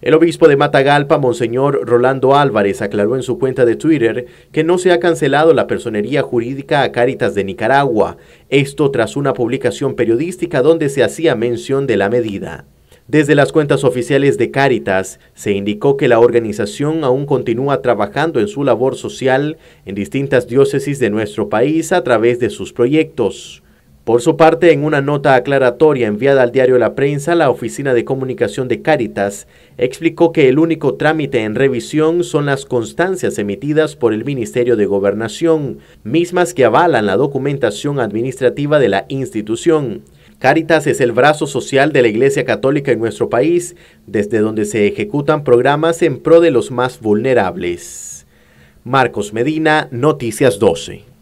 El obispo de Matagalpa, Monseñor Rolando Álvarez, aclaró en su cuenta de Twitter que no se ha cancelado la personería jurídica a Cáritas de Nicaragua, esto tras una publicación periodística donde se hacía mención de la medida. Desde las cuentas oficiales de Cáritas se indicó que la organización aún continúa trabajando en su labor social en distintas diócesis de nuestro país a través de sus proyectos. Por su parte, en una nota aclaratoria enviada al diario La Prensa, la Oficina de Comunicación de Cáritas explicó que el único trámite en revisión son las constancias emitidas por el Ministerio de Gobernación, mismas que avalan la documentación administrativa de la institución. Cáritas es el brazo social de la Iglesia Católica en nuestro país, desde donde se ejecutan programas en pro de los más vulnerables. Marcos Medina, Noticias 12.